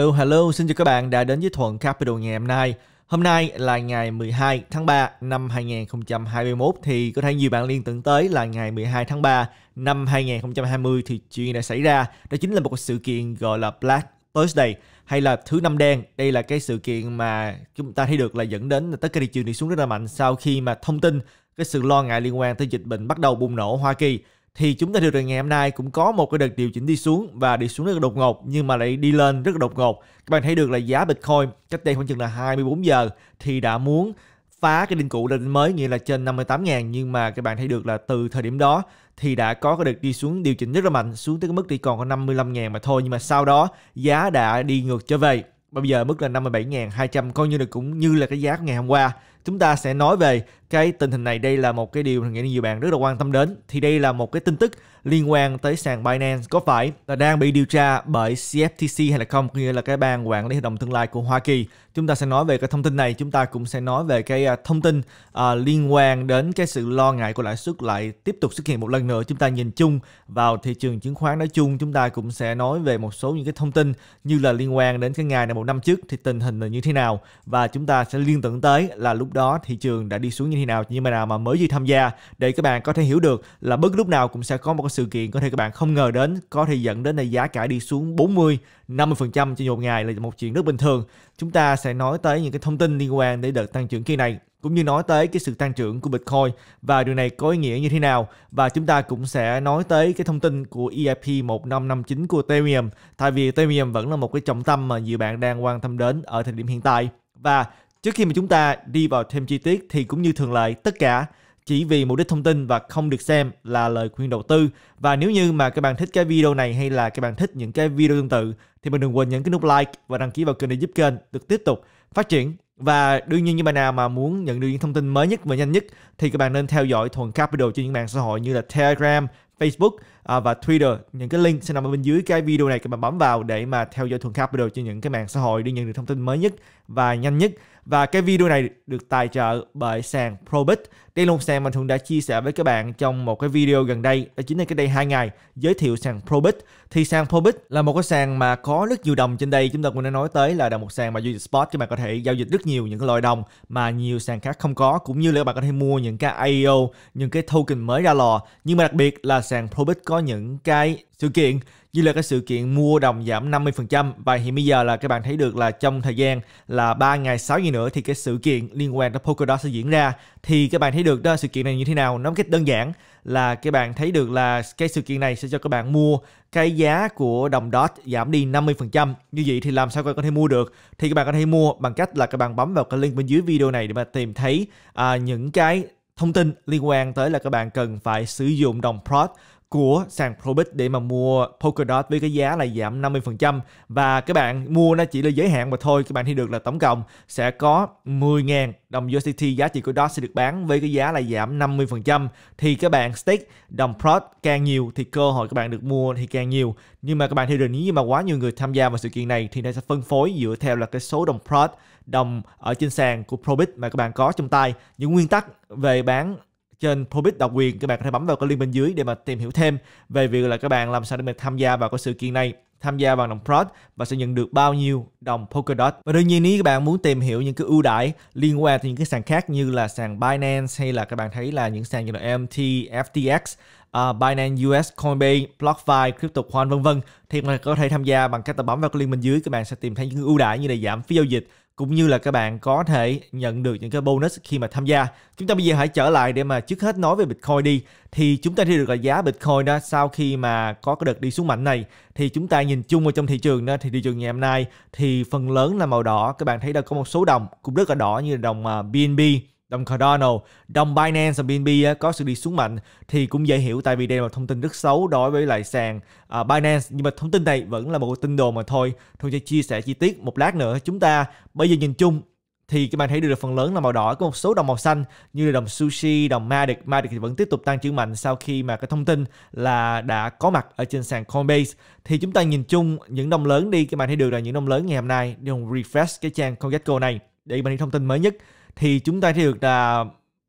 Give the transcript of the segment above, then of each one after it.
Hello, hello, xin chào các bạn đã đến với Thuận Capital ngày hôm nay. Hôm nay là ngày 12 tháng 3 năm 2021 thì có thể nhiều bạn liên tưởng tới là ngày 12 tháng 3 năm 2020 thì chuyện đã xảy ra đó chính là một sự kiện gọi là Black Thursday hay là thứ năm đen. Đây là cái sự kiện mà chúng ta thấy được là dẫn đến tất cả thị trường đi xuống rất là mạnh sau khi mà thông tin cái sự lo ngại liên quan tới dịch bệnh bắt đầu bùng nổ Hoa Kỳ thì chúng ta được rằng ngày hôm nay cũng có một cái đợt điều chỉnh đi xuống và đi xuống rất là đột ngột nhưng mà lại đi lên rất là đột ngột. Các bạn thấy được là giá Bitcoin cách đây khoảng chừng là 24 giờ thì đã muốn phá cái đỉnh cũ lên đỉnh mới nghĩa là trên 58.000 nhưng mà các bạn thấy được là từ thời điểm đó thì đã có cái đợt đi xuống điều chỉnh rất là mạnh xuống tới cái mức đi còn có 55.000 mà thôi nhưng mà sau đó giá đã đi ngược trở về bây giờ mức là 57.200 coi như là cũng như là cái giá ngày hôm qua chúng ta sẽ nói về cái tình hình này đây là một cái điều nghĩ nhiều bạn rất là quan tâm đến thì đây là một cái tin tức liên quan tới sàn Binance có phải là đang bị điều tra bởi CFTC hay là không nghĩa là cái ban quản lý hợp đồng tương lai của Hoa Kỳ chúng ta sẽ nói về cái thông tin này chúng ta cũng sẽ nói về cái à, thông tin uh, liên quan đến cái sự lo ngại của lãi suất lại tiếp tục xuất hiện một lần nữa chúng ta nhìn chung vào thị trường chứng khoán nói chung chúng ta cũng sẽ nói về một số những cái thông tin như là liên quan đến cái ngày này một năm trước thì tình hình là như thế nào và chúng ta sẽ liên tưởng tới là lúc đó thị trường đã đi xuống như thế nào nhưng mà nào mà mới gì tham gia để các bạn có thể hiểu được là bất lúc nào cũng sẽ có một cái sự kiện có thể các bạn không ngờ đến có thể dẫn đến là giá cả đi xuống 40 50% trên một ngày là một chuyện rất bình thường chúng ta sẽ nói tới những cái thông tin liên quan đến đợt tăng trưởng kỳ này cũng như nói tới cái sự tăng trưởng của Bitcoin và điều này có ý nghĩa như thế nào và chúng ta cũng sẽ nói tới cái thông tin của EIP 1559 của Ethereum tại vì Ethereum vẫn là một cái trọng tâm mà nhiều bạn đang quan tâm đến ở thời điểm hiện tại và Trước khi mà chúng ta đi vào thêm chi tiết thì cũng như thường lệ, tất cả chỉ vì mục đích thông tin và không được xem là lời khuyên đầu tư. Và nếu như mà các bạn thích cái video này hay là các bạn thích những cái video tương tự thì mình đừng quên nhấn cái nút like và đăng ký vào kênh để giúp kênh được tiếp tục phát triển. Và đương nhiên như bạn nào mà muốn nhận được những thông tin mới nhất và nhanh nhất thì các bạn nên theo dõi Thuần Capital trên những mạng xã hội như là Telegram, Facebook à, và Twitter. Những cái link sẽ nằm ở bên dưới cái video này các bạn bấm vào để mà theo dõi Thuần Capital trên những cái mạng xã hội để nhận được thông tin mới nhất và nhanh nhất. Và cái video này được tài trợ bởi sàn Probit đây là một sàn mà thường đã chia sẻ với các bạn trong một cái video gần đây, đó chính là cái đây 2 ngày, giới thiệu sàn Probit. Thì sàn Probit là một cái sàn mà có rất nhiều đồng trên đây, chúng ta cũng đã nói tới là, là một sàn mà giao dịch spot các bạn có thể giao dịch rất nhiều những cái loại đồng mà nhiều sàn khác không có, cũng như là các bạn có thể mua những cái IEO, những cái token mới ra lò. Nhưng mà đặc biệt là sàn Probit có những cái sự kiện như là cái sự kiện mua đồng giảm 50% và hiện bây giờ là các bạn thấy được là trong thời gian là 3 ngày 6 ngày nữa thì cái sự kiện liên quan tới Polkadot sẽ diễn ra thì các bạn thấy được đó sự kiện này như thế nào Nói cách đơn giản là các bạn thấy được là cái sự kiện này sẽ cho các bạn mua cái giá của đồng dot giảm đi 50% như vậy thì làm sao các bạn có thể mua được thì các bạn có thể mua bằng cách là các bạn bấm vào cái link bên dưới video này để mà tìm thấy à, những cái thông tin liên quan tới là các bạn cần phải sử dụng đồng prod của sàn Probit để mà mua Polkadot với cái giá là giảm 50% và các bạn mua nó chỉ là giới hạn mà thôi các bạn thì được là tổng cộng sẽ có 10.000 đồng USDT giá trị của DOT sẽ được bán với cái giá là giảm 50% thì các bạn stake đồng Prod càng nhiều thì cơ hội các bạn được mua thì càng nhiều nhưng mà các bạn thì đừng nếu như mà quá nhiều người tham gia vào sự kiện này thì nó sẽ phân phối dựa theo là cái số đồng Prod đồng ở trên sàn của Probit mà các bạn có trong tay những nguyên tắc về bán trên Pobit độc quyền các bạn có thể bấm vào cái link bên dưới để mà tìm hiểu thêm về việc là các bạn làm sao để mình tham gia vào cái sự kiện này tham gia bằng đồng Prod và sẽ nhận được bao nhiêu đồng Polkadot. Và đương nhiên nếu các bạn muốn tìm hiểu những cái ưu đãi liên quan tới những cái sàn khác như là sàn Binance hay là các bạn thấy là những sàn như là MT, FTX, uh, à, Binance US, Coinbase, BlockFi, CryptoQuant vân vân thì các bạn có thể tham gia bằng cách là bấm vào cái link bên dưới các bạn sẽ tìm thấy những ưu đãi như là giảm phí giao dịch cũng như là các bạn có thể nhận được những cái bonus khi mà tham gia. Chúng ta bây giờ hãy trở lại để mà trước hết nói về Bitcoin đi. Thì chúng ta thấy được là giá Bitcoin đó sau khi mà có cái đợt đi xuống mạnh này thì chúng ta nhìn chung vào trong thị trường đó thì thị trường ngày hôm nay thì phần lớn là màu đỏ. Các bạn thấy là có một số đồng cũng rất là đỏ như là đồng BNB à, Đồng Cardano, đồng Binance và BNB có sự đi xuống mạnh thì cũng dễ hiểu tại vì đây là một thông tin rất xấu đối với lại sàn à, Binance nhưng mà thông tin này vẫn là một tin đồn mà thôi. Thôi sẽ chia sẻ chi tiết một lát nữa. Chúng ta bây giờ nhìn chung thì các bạn thấy được phần lớn là màu đỏ có một số đồng màu xanh như là đồng sushi, đồng Matic, Matic thì vẫn tiếp tục tăng trưởng mạnh sau khi mà cái thông tin là đã có mặt ở trên sàn Coinbase thì chúng ta nhìn chung những đồng lớn đi các bạn thấy được là những đồng lớn ngày hôm nay đều refresh cái trang CoinGecko này để bạn thấy thông tin mới nhất thì chúng ta thấy được là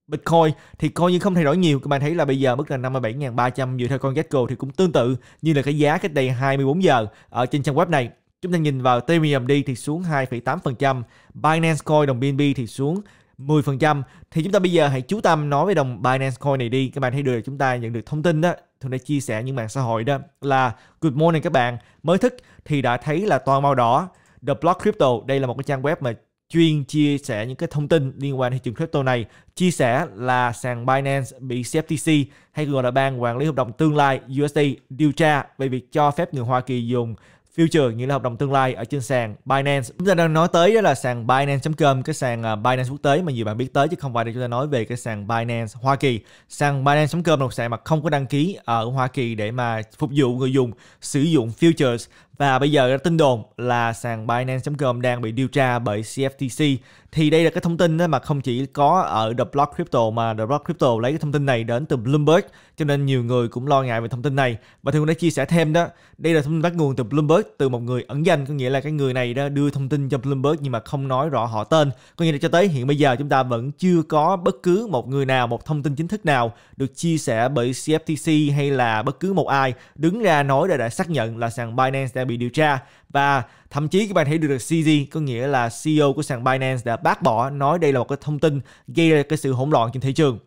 Bitcoin thì coi như không thay đổi nhiều các bạn thấy là bây giờ mức là 57.300 dựa theo con Gecko thì cũng tương tự như là cái giá cách đây 24 giờ ở trên trang web này chúng ta nhìn vào Ethereum đi thì xuống 2,8% Binance Coin đồng BNB thì xuống 10% thì chúng ta bây giờ hãy chú tâm nói về đồng Binance Coin này đi các bạn thấy được chúng ta nhận được thông tin đó thường đã chia sẻ những mạng xã hội đó là good morning các bạn mới thức thì đã thấy là toàn màu đỏ The Block Crypto đây là một cái trang web mà chuyên chia sẻ những cái thông tin liên quan thị trường crypto này chia sẻ là sàn Binance bị CFTC hay gọi là ban quản lý hợp đồng tương lai USD điều tra về việc cho phép người Hoa Kỳ dùng future nghĩa là hợp đồng tương lai ở trên sàn Binance. Chúng ta đang nói tới đó là sàn Binance.com, cái sàn à, Binance quốc tế mà nhiều bạn biết tới chứ không phải để chúng ta nói về cái sàn Binance Hoa Kỳ. Sàn Binance.com là một sàn mà không có đăng ký à, ở Hoa Kỳ để mà phục vụ người dùng sử dụng futures và bây giờ tin đồn là sàn Binance.com đang bị điều tra bởi CFTC. Thì đây là cái thông tin mà không chỉ có ở The Block Crypto mà The Block Crypto lấy cái thông tin này đến từ Bloomberg cho nên nhiều người cũng lo ngại về thông tin này. Và thì cũng đã chia sẻ thêm đó, đây là thông tin bắt nguồn từ Bloomberg từ một người ẩn danh có nghĩa là cái người này đã đưa thông tin cho Bloomberg nhưng mà không nói rõ họ tên. Có nghĩa là cho tới hiện bây giờ chúng ta vẫn chưa có bất cứ một người nào, một thông tin chính thức nào được chia sẻ bởi CFTC hay là bất cứ một ai đứng ra nói để đã xác nhận là sàn Binance đang bị điều tra và thậm chí các bạn thấy được được CZ có nghĩa là CEO của sàn Binance đã bác bỏ nói đây là một cái thông tin gây ra cái sự hỗn loạn trên thị trường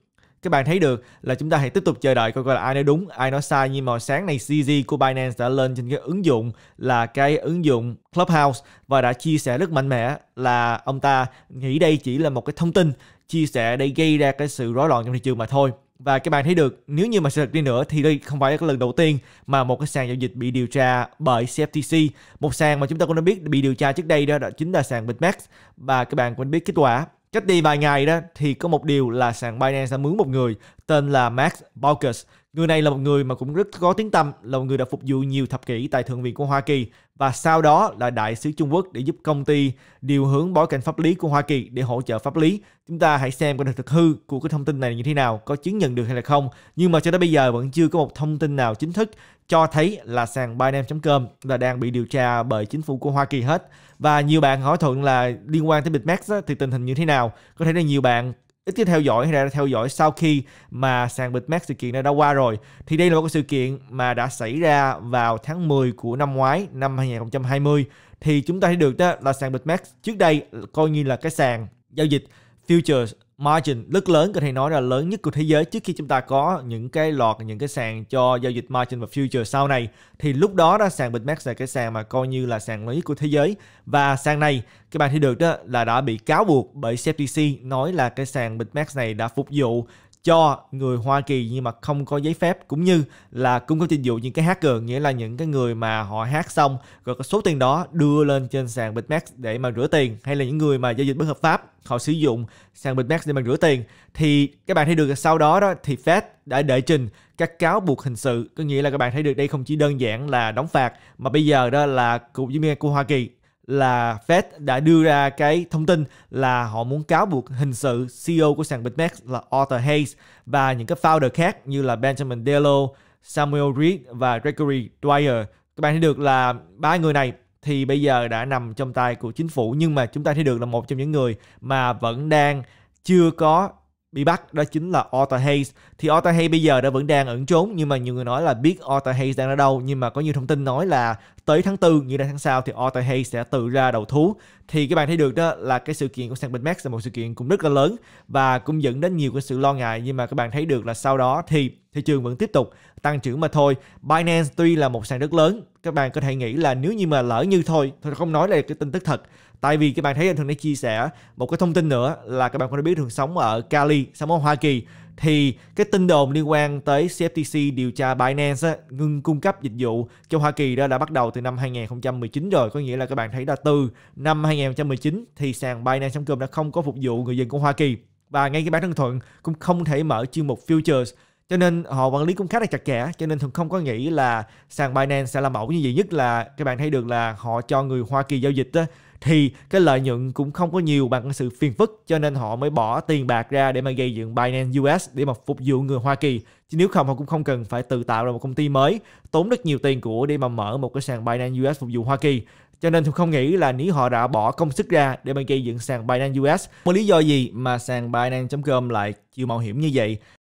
các bạn thấy được là chúng ta hãy tiếp tục chờ đợi coi coi là ai nói đúng ai nói sai nhưng mà sáng nay CZ của Binance đã lên trên cái ứng dụng là cái ứng dụng Clubhouse và đã chia sẻ rất mạnh mẽ là ông ta nghĩ đây chỉ là một cái thông tin chia sẻ để gây ra cái sự rối loạn trong thị trường mà thôi và các bạn thấy được nếu như mà sẽ đi nữa thì đây không phải là lần đầu tiên mà một cái sàn giao dịch bị điều tra bởi CFTC một sàn mà chúng ta cũng đã biết bị điều tra trước đây đó, đó chính là sàn Bitmax và các bạn cũng biết kết quả cách đi vài ngày đó thì có một điều là sàn Binance đã mướn một người tên là Max Baucus Người này là một người mà cũng rất có tiếng tâm là một người đã phục vụ nhiều thập kỷ tại Thượng viện của Hoa Kỳ và sau đó là đại sứ Trung Quốc để giúp công ty điều hướng bối cảnh pháp lý của Hoa Kỳ để hỗ trợ pháp lý. Chúng ta hãy xem coi thực hư của cái thông tin này như thế nào, có chứng nhận được hay là không. Nhưng mà cho tới bây giờ vẫn chưa có một thông tin nào chính thức cho thấy là sàn Binance.com là đang bị điều tra bởi chính phủ của Hoa Kỳ hết. Và nhiều bạn hỏi thuận là liên quan tới BitMEX thì tình hình như thế nào. Có thể là nhiều bạn ít khi theo dõi hay là theo dõi sau khi mà sàn BitMEX sự kiện này đã qua rồi thì đây là một sự kiện mà đã xảy ra vào tháng 10 của năm ngoái năm 2020 thì chúng ta thấy được đó là sàn BitMEX trước đây coi như là cái sàn giao dịch futures margin rất lớn có thể nói là lớn nhất của thế giới trước khi chúng ta có những cái lọt những cái sàn cho giao dịch margin và future sau này thì lúc đó đó sàn Bitmex là cái sàn mà coi như là sàn lớn nhất của thế giới và sàn này các bạn thấy được đó là đã bị cáo buộc bởi CFTC nói là cái sàn Bitmex này đã phục vụ cho người Hoa Kỳ nhưng mà không có giấy phép cũng như là cung cấp dịch vụ những cái hacker nghĩa là những cái người mà họ hát xong rồi có số tiền đó đưa lên trên sàn Bitmax để mà rửa tiền hay là những người mà giao dịch bất hợp pháp họ sử dụng sàn Bitmax để mà rửa tiền thì các bạn thấy được sau đó đó thì Fed đã đệ trình các cáo buộc hình sự có nghĩa là các bạn thấy được đây không chỉ đơn giản là đóng phạt mà bây giờ đó là cựu diễn viên của Hoa Kỳ là Fed đã đưa ra cái thông tin là họ muốn cáo buộc hình sự CEO của sàn BitMax là Arthur Hayes và những cái founder khác như là Benjamin Delo, Samuel Reed và Gregory Dwyer. Các bạn thấy được là ba người này thì bây giờ đã nằm trong tay của chính phủ nhưng mà chúng ta thấy được là một trong những người mà vẫn đang chưa có bị bắt đó chính là Arthur Hayes thì Arthur Hayes bây giờ đã vẫn đang ẩn trốn nhưng mà nhiều người nói là biết Arthur Hayes đang ở đâu nhưng mà có nhiều thông tin nói là tới tháng 4 như là tháng sau thì Arthur Hayes sẽ tự ra đầu thú thì các bạn thấy được đó là cái sự kiện của San Max là một sự kiện cũng rất là lớn và cũng dẫn đến nhiều cái sự lo ngại nhưng mà các bạn thấy được là sau đó thì thị trường vẫn tiếp tục tăng trưởng mà thôi. Binance tuy là một sàn rất lớn, các bạn có thể nghĩ là nếu như mà lỡ như thôi, tôi không nói là cái tin tức thật. Tại vì các bạn thấy anh thường đã chia sẻ một cái thông tin nữa là các bạn có thể biết thường sống ở Cali, sống ở Hoa Kỳ thì cái tin đồn liên quan tới CFTC điều tra Binance á, ngừng cung cấp dịch vụ cho Hoa Kỳ đó đã bắt đầu từ năm 2019 rồi có nghĩa là các bạn thấy là từ năm 2019 thì sàn Binance.com đã không có phục vụ người dân của Hoa Kỳ và ngay cái bản thân thuận cũng không thể mở chuyên mục futures cho nên họ quản lý cũng khá là chặt chẽ cho nên thường không có nghĩ là sàn Binance sẽ làm mẫu như vậy nhất là các bạn thấy được là họ cho người Hoa Kỳ giao dịch á thì cái lợi nhuận cũng không có nhiều bằng sự phiền phức cho nên họ mới bỏ tiền bạc ra để mà gây dựng Binance US để mà phục vụ người Hoa Kỳ chứ nếu không họ cũng không cần phải tự tạo ra một công ty mới tốn rất nhiều tiền của để mà mở một cái sàn Binance US phục vụ Hoa Kỳ cho nên tôi không nghĩ là nếu họ đã bỏ công sức ra để mà gây dựng sàn Binance US có lý do gì mà sàn Binance.com lại chịu mạo hiểm như vậy